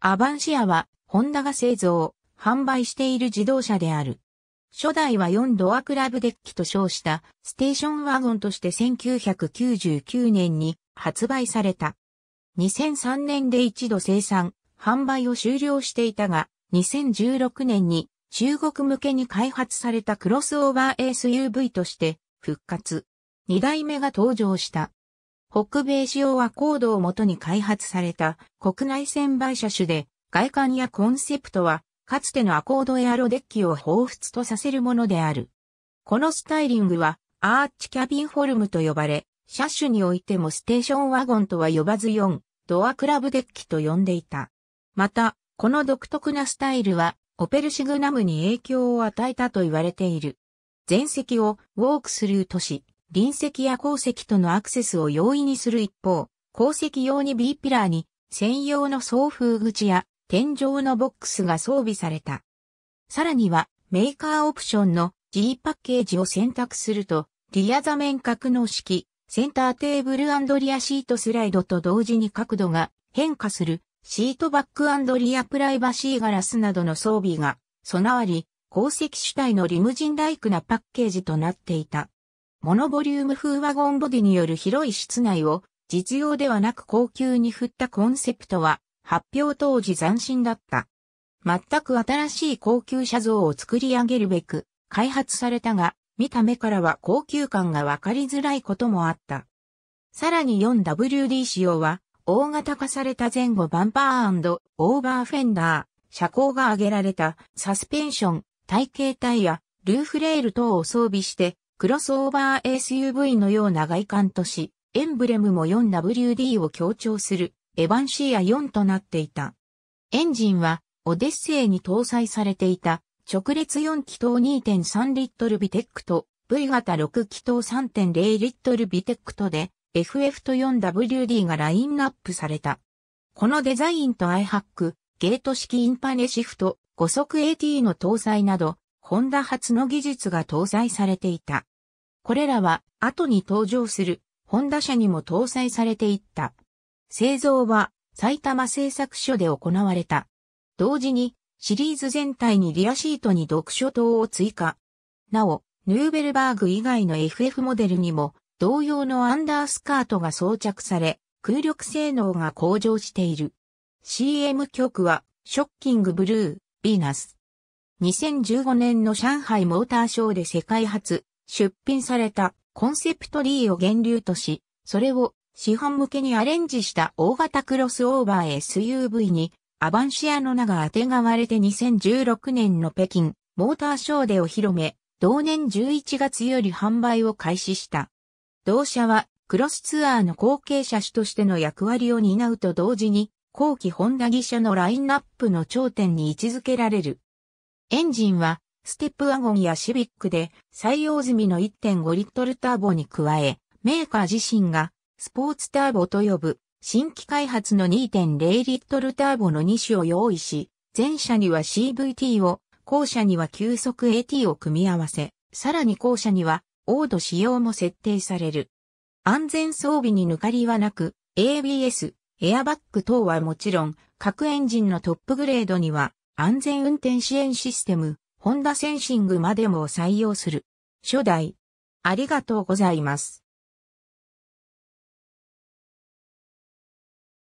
アバンシアは、ホンダが製造、販売している自動車である。初代は4ドアクラブデッキと称したステーションワゴンとして1999年に発売された。2003年で一度生産、販売を終了していたが、2016年に中国向けに開発されたクロスオーバー SUV として復活。2代目が登場した。北米仕様はコードをもとに開発された国内専売車種で、外観やコンセプトは、かつてのアコードエアロデッキを彷彿とさせるものである。このスタイリングは、アーチキャビンフォルムと呼ばれ、車種においてもステーションワゴンとは呼ばず4、ドアクラブデッキと呼んでいた。また、この独特なスタイルは、オペルシグナムに影響を与えたと言われている。全席をウォークスルー都市、隣石や鉱石とのアクセスを容易にする一方、鉱石用に B ピラーに専用の送風口や天井のボックスが装備された。さらにはメーカーオプションの G パッケージを選択すると、リア座面格納式、センターテーブルリアシートスライドと同時に角度が変化するシートバックリアプライバシーガラスなどの装備が備わり、鉱石主体のリムジンライクなパッケージとなっていた。モノボリューム風ワゴンボディによる広い室内を実用ではなく高級に振ったコンセプトは発表当時斬新だった。全く新しい高級車像を作り上げるべく開発されたが見た目からは高級感がわかりづらいこともあった。さらに 4WD 仕様は大型化された前後バンパーオーバーフェンダー、車高が上げられたサスペンション、体型体やルーフレール等を装備してクロスオーバー SUV のような外観とし、エンブレムも 4WD を強調するエヴァンシーア4となっていた。エンジンはオデッセイに搭載されていた直列4気筒2.3リットルビテックと V 型6気筒3.0リットルビテックとで FF と 4WD がラインナップされた。このデザインとアイハック、ゲート式インパネシフト、5速 AT の搭載など、ホンダ発の技術が搭載されていた。これらは後に登場するホンダ車にも搭載されていった。製造は埼玉製作所で行われた。同時にシリーズ全体にリアシートに読書灯を追加。なお、ヌーベルバーグ以外の FF モデルにも同様のアンダースカートが装着され、空力性能が向上している。CM 曲は、ショッキングブルー、ヴィーナス。2015年の上海モーターショーで世界初出品されたコンセプトリーを源流とし、それを市販向けにアレンジした大型クロスオーバー SUV にアバンシアの名が当てがわれて2016年の北京モーターショーでお披露目、同年11月より販売を開始した。同社はクロスツアーの後継車種としての役割を担うと同時に後期ホンダ技社のラインナップの頂点に位置づけられる。エンジンは、ステップワゴンやシビックで採用済みの1.5リットルターボに加え、メーカー自身がスポーツターボと呼ぶ新規開発の2.0リットルターボの2種を用意し、前者には CVT を、後者には急速 AT を組み合わせ、さらに後者には、オード仕様も設定される。安全装備に抜かりはなく、ABS、エアバッグ等はもちろん、各エンジンのトップグレードには、安全運転支援システム、ホンダセンシングまでも採用する。初代。ありがとうございます。